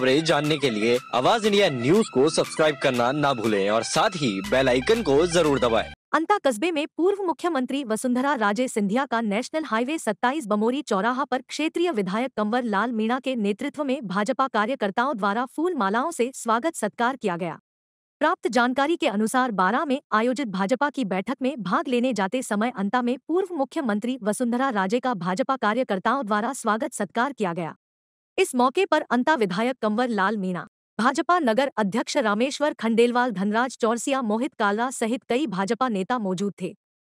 खबरें जानने के लिए आवाज इंडिया न्यूज को सब्सक्राइब करना ना भूलें और साथ ही बेल आइकन को जरूर दबाएं। अंता कस्बे में पूर्व मुख्यमंत्री वसुंधरा राजे सिंधिया का नेशनल हाईवे 27 बमोरी चौराहा पर क्षेत्रीय विधायक कंवर लाल मीणा के नेतृत्व में भाजपा कार्यकर्ताओं द्वारा फूल मालाओं से स्वागत सत्कार किया गया प्राप्त जानकारी के अनुसार बारह में आयोजित भाजपा की बैठक में भाग लेने जाते समय अंता में पूर्व मुख्यमंत्री वसुंधरा राजे का भाजपा कार्यकर्ताओं द्वारा स्वागत सत्कार किया गया इस मौके पर अंता विधायक कंवर लाल मीणा भाजपा नगर अध्यक्ष रामेश्वर खंडेलवाल धनराज चौरसिया मोहित कालरा सहित कई भाजपा नेता मौजूद थे